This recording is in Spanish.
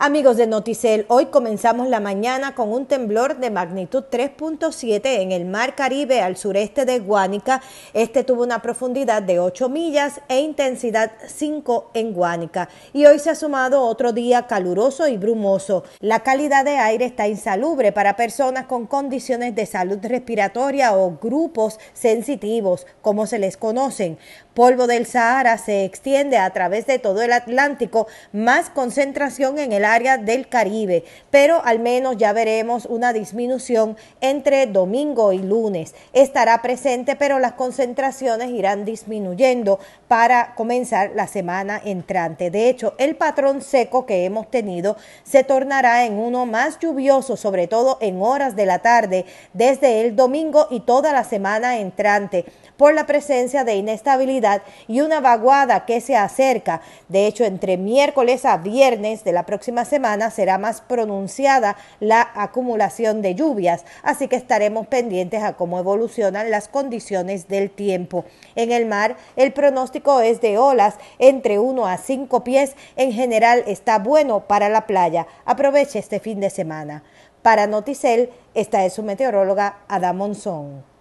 Amigos de Noticel, hoy comenzamos la mañana con un temblor de magnitud 3.7 en el Mar Caribe al sureste de Guánica. Este tuvo una profundidad de 8 millas e intensidad 5 en Guánica. Y hoy se ha sumado otro día caluroso y brumoso. La calidad de aire está insalubre para personas con condiciones de salud respiratoria o grupos sensitivos, como se les conocen. Polvo del Sahara se extiende a través de todo el Atlántico, más concentración en el área del Caribe, pero al menos ya veremos una disminución entre domingo y lunes. Estará presente, pero las concentraciones irán disminuyendo para comenzar la semana entrante. De hecho, el patrón seco que hemos tenido se tornará en uno más lluvioso, sobre todo en horas de la tarde, desde el domingo y toda la semana entrante, por la presencia de inestabilidad y una vaguada que se acerca. De hecho, entre miércoles a viernes de la próxima semana será más pronunciada la acumulación de lluvias, así que estaremos pendientes a cómo evolucionan las condiciones del tiempo. En el mar, el pronóstico es de olas entre 1 a 5 pies. En general está bueno para la playa. Aproveche este fin de semana. Para Noticel, esta es su meteoróloga Ada Monzón.